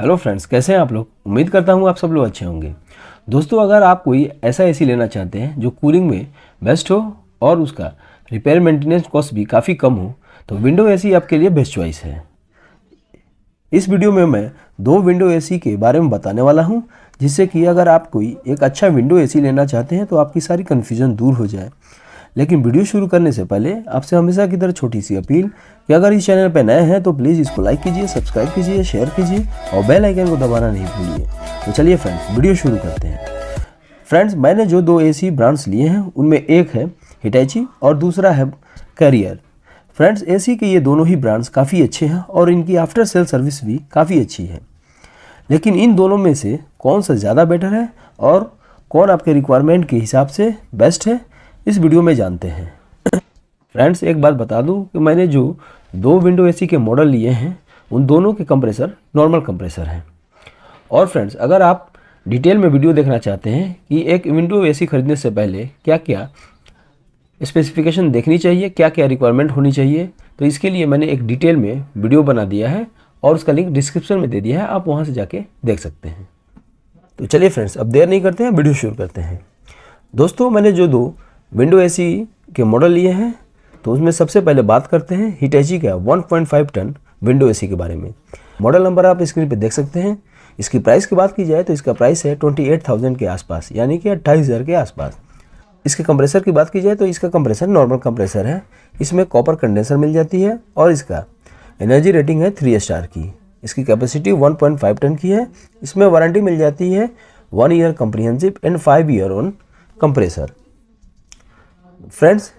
hello friends कैसे हैं आप लोग उम्मीद करता हूँ आप सब लोग अच्छे होंगे दोस्तों अगर आप कोई ऐसा एसी लेना चाहते हैं जो कूलिंग में बेस्ट हो और उसका रिपेयर मेंटेनेंस कॉस्ट भी काफ़ी कम हो तो विंडो एसी आपके लिए बेस्ट चॉइस है इस वीडियो में मैं दो विंडो एसी के बारे में बताने वाला हूँ जिससे कि अगर आप कोई एक अच्छा विंडो ए लेना चाहते हैं तो आपकी सारी कन्फ्यूज़न दूर हो जाए लेकिन वीडियो शुरू करने से पहले आपसे हमेशा की तरह छोटी सी अपील कि अगर इस चैनल पर नए हैं तो प्लीज़ इसको लाइक कीजिए सब्सक्राइब कीजिए शेयर कीजिए और बेल आइकन को दबाना नहीं भूलिए तो चलिए फ्रेंड्स वीडियो शुरू करते हैं फ्रेंड्स मैंने जो दो एसी ब्रांड्स लिए हैं उनमें एक है हिटैची और दूसरा है कैरियर फ्रेंड्स सी के ये दोनों ही ब्रांड्स काफ़ी अच्छे हैं और इनकी आफ्टर सेल सर्विस भी काफ़ी अच्छी है लेकिन इन दोनों में से कौन सा ज़्यादा बेटर है और कौन आपके रिक्वायरमेंट के हिसाब से बेस्ट है इस वीडियो में जानते हैं फ्रेंड्स एक बात बता दूं कि मैंने जो दो विंडो एसी के मॉडल लिए हैं उन दोनों के कंप्रेसर नॉर्मल कंप्रेसर हैं और फ्रेंड्स अगर आप डिटेल में वीडियो देखना चाहते हैं कि एक विंडो एसी खरीदने से पहले क्या क्या स्पेसिफिकेशन देखनी चाहिए क्या क्या रिक्वायरमेंट होनी चाहिए तो इसके लिए मैंने एक डिटेल में वीडियो बना दिया है और उसका लिंक डिस्क्रिप्शन में दे दिया है आप वहाँ से जाके देख सकते हैं तो चलिए फ्रेंड्स अब देर नहीं करते हैं वीडियो शुरू करते हैं दोस्तों मैंने जो दो विंडो एसी के मॉडल लिए हैं तो उसमें सबसे पहले बात करते हैं हिटैची का 1.5 टन विंडो एसी के बारे में मॉडल नंबर आप स्क्रीन पर देख सकते हैं इसकी प्राइस की बात की जाए तो इसका प्राइस है 28,000 के आसपास यानी कि अट्ठाईस के आसपास इसके कंप्रेसर की बात की जाए तो इसका कंप्रेसर नॉर्मल कंप्रेसर है इसमें कॉपर कंडेंसर मिल जाती है और इसका एनर्जी रेटिंग है थ्री स्टार की इसकी कैपेसिटी 1.5 टन की है इसमें वारंटी मिल जाती है one year comprehensive and five year on compressor friends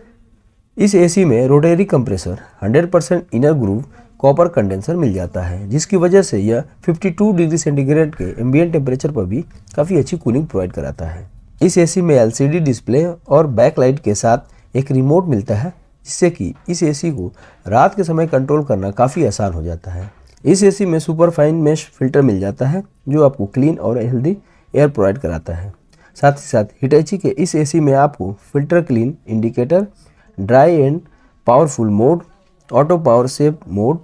इस एसी में rotary compressor 100 percent inner groove copper condenser मिल जाता है जिसकी वजह से यह 52 डिग्री सेंटीग्रेड के एम्बियन टेम्परेचर पर भी काफ़ी अच्छी कूलिंग प्रोवाइड कराता है इस एसी में एलसीडी डिस्प्ले और बैकलाइट के साथ एक रिमोट मिलता है जिससे कि इस एसी को रात के समय कंट्रोल करना काफ़ी आसान हो जाता है इस एसी में सुपर फाइन मेश फिल्टर मिल जाता है जो आपको क्लीन और हेल्दी एयर प्रोवाइड कराता है साथ ही साथ हिटैची के इस एसी में आपको filter clean indicator dry and powerful mode auto power save mode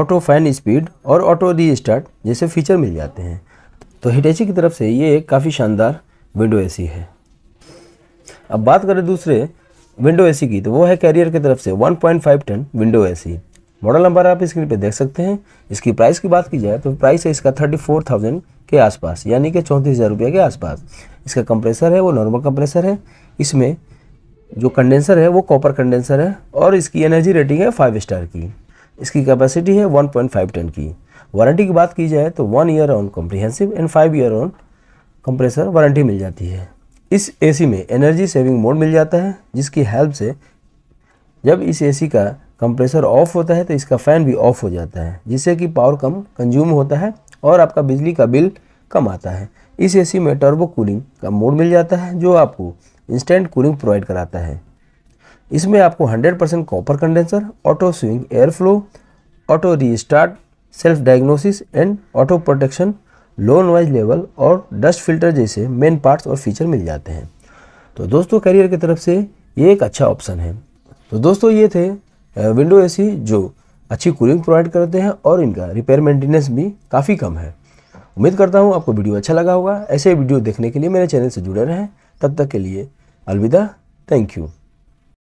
auto fan speed और ऑटो री स्टार्ट जैसे फीचर मिल जाते हैं तो हिटैची की तरफ से ये एक काफ़ी शानदार विंडो ए है अब बात करें दूसरे विंडो ए की तो वो है कैरियर की तरफ से one ton window A model number आप स्क्रीन पे देख सकते हैं इसकी प्राइस की बात की जाए तो प्राइस है इसका थर्टी फोर थाउजेंड के आसपास यानी कि चौंतीस हज़ार रुपये के आसपास इसका कंप्रेसर है वो नॉर्मल कंप्रेसर है इसमें जो कंडेंसर है वो कॉपर कंडेंसर है और इसकी एनर्जी रेटिंग है फाइव स्टार की इसकी कैपेसिटी है वन पॉइंट फाइव टन की वारंटी की बात की जाए तो one year on comprehensive and five year on compressor warranty मिल जाती है इस एसी में एनर्जी सेविंग मोड मिल जाता है जिसकी हेल्प से जब इस एसी का कंप्रेसर ऑफ होता है तो इसका फ़ैन भी ऑफ हो जाता है जिससे कि पावर कम कंज्यूम होता है और आपका बिजली का बिल कम आता है इस एसी में टर्बो कूलिंग का मोड मिल जाता है जो आपको इंस्टेंट कूलिंग प्रोवाइड कराता है इसमें आपको 100 percent copper condenser auto swing air flow auto restart self diagnosis and auto protection low noise level और डस्ट फिल्टर जैसे मेन पार्ट्स और फीचर मिल जाते हैं तो दोस्तों करियर की तरफ से ये एक अच्छा ऑप्शन है तो दोस्तों ये थे विंडो एसी जो अच्छी कूलिंग प्रोवाइड करते हैं और इनका रिपेयर मेंटेनेंस भी काफ़ी कम है उम्मीद करता हूँ आपको वीडियो अच्छा लगा होगा ऐसे वीडियो देखने के लिए मेरे चैनल से जुड़े रहें तब तक के लिए अलविदा थैंक यू